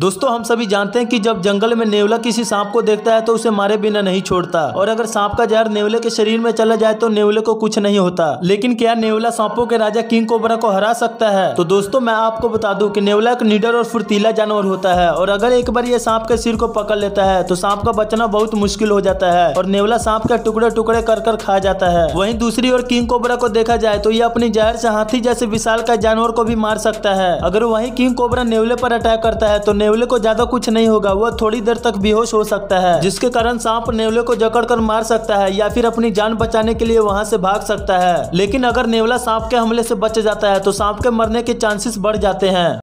दोस्तों हम सभी जानते हैं कि जब जंगल में नेवला किसी सांप को देखता है तो उसे मारे बिना नहीं छोड़ता और अगर सांप का जहर नेवले के शरीर में चला जाए तो नेवले को कुछ नहीं होता लेकिन क्या नेवला सांपों के राजा किंग कोबरा को हरा सकता है तो दोस्तों मैं आपको बता दूं कि नेवला एक निडर और फुर्तीला जानवर होता है और अगर एक बार ये सांप के सिर को पकड़ लेता है तो सांप का बचना बहुत मुश्किल हो जाता है और नेवला सांप का टुकड़े टुकड़े कर कर खा जाता है वही दूसरी ओर किंग कोबरा को देखा जाए तो ये अपनी जहर से हाथी जैसे विशाल का जानवर को भी मार सकता है अगर वही किंग कोबरा नेवले पर अटैक करता है तो नेवले को ज्यादा कुछ नहीं होगा वह थोड़ी देर तक बेहोश हो सकता है जिसके कारण सांप नेवले को जकड़ कर मार सकता है या फिर अपनी जान बचाने के लिए वहाँ से भाग सकता है लेकिन अगर नेवला सांप के हमले से बच जाता है तो सांप के मरने के चांसेस बढ़ जाते हैं